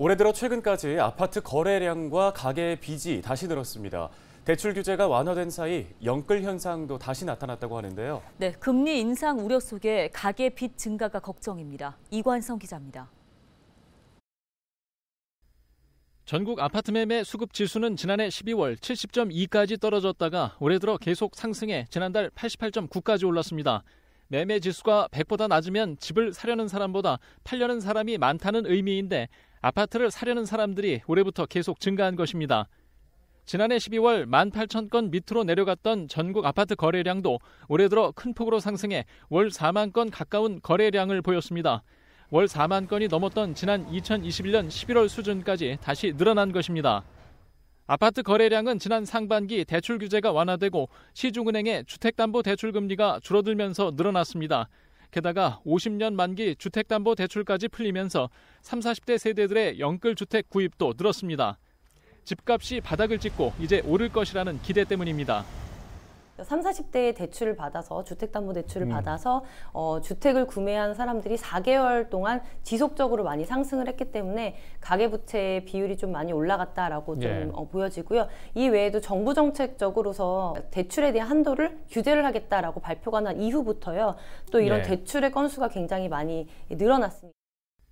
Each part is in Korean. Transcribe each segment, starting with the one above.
올해 들어 최근까지 아파트 거래량과 가계 빚이 다시 늘었습니다. 대출 규제가 완화된 사이 영끌 현상도 다시 나타났다고 하는데요. 네, 금리 인상 우려 속에 가계 빚 증가가 걱정입니다. 이관성 기자입니다. 전국 아파트 매매 수급 지수는 지난해 12월 70.2까지 떨어졌다가 올해 들어 계속 상승해 지난달 88.9까지 올랐습니다. 매매 지수가 100보다 낮으면 집을 사려는 사람보다 팔려는 사람이 많다는 의미인데 아파트를 사려는 사람들이 올해부터 계속 증가한 것입니다. 지난해 12월 18,000건 밑으로 내려갔던 전국 아파트 거래량도 올해 들어 큰 폭으로 상승해 월 4만 건 가까운 거래량을 보였습니다. 월 4만 건이 넘었던 지난 2021년 11월 수준까지 다시 늘어난 것입니다. 아파트 거래량은 지난 상반기 대출 규제가 완화되고 시중은행의 주택담보대출 금리가 줄어들면서 늘어났습니다. 게다가 50년 만기 주택담보대출까지 풀리면서 3, 0 40대 세대들의 영끌 주택 구입도 늘었습니다. 집값이 바닥을 찍고 이제 오를 것이라는 기대 때문입니다. 3 0 4 0대의 대출을 받아서 주택담보대출을 음. 받아서 어, 주택을 구매한 사람들이 4개월 동안 지속적으로 많이 상승을 했기 때문에 가계부채 비율이 좀 많이 올라갔다라고 좀 예. 어, 보여지고요. 이 외에도 정부 정책적으로서 대출에 대한 한도를 규제를 하겠다라고 발표가 난 이후부터요. 또 이런 예. 대출의 건수가 굉장히 많이 늘어났습니다.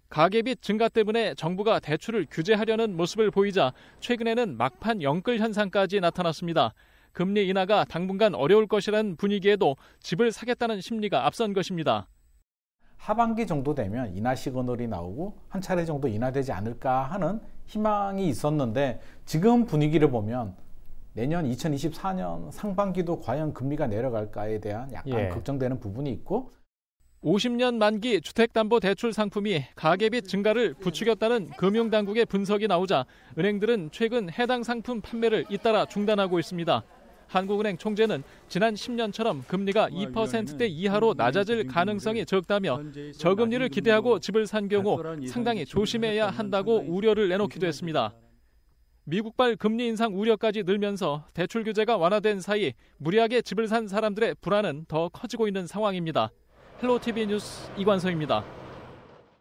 가계빚 증가 때문에 정부가 대출을 규제하려는 모습을 보이자 최근에는 막판 영끌 현상까지 나타났습니다. 금리 인하가 당분간 어려울 것이라는 분위기에도 집을 사겠다는 심리가 앞선 것입니다. 하반기 정도 되면 인하 시그널이 나오고 한 차례 정도 인하되지 않을까 하는 희망이 있었는데 지금 분위기를 보면 내년 2024년 상반기도 과연 금리가 내려갈까에 대한 약간 예. 걱정되는 부분이 있고 50년 만기 주택담보대출 상품이 가계비 증가를 부추겼다는 금융당국의 분석이 나오자 은행들은 최근 해당 상품 판매를 잇따라 중단하고 있습니다. 한국은행 총재는 지난 10년처럼 금리가 2%대 이하로 낮아질 가능성이 적다며 저금리를 기대하고 집을 산 경우 상당히 조심해야 한다고 우려를 내놓기도 했습니다. 미국발 금리 인상 우려까지 늘면서 대출 규제가 완화된 사이 무리하게 집을 산 사람들의 불안은 더 커지고 있는 상황입니다. 헬로 TV 뉴스 이관서입니다.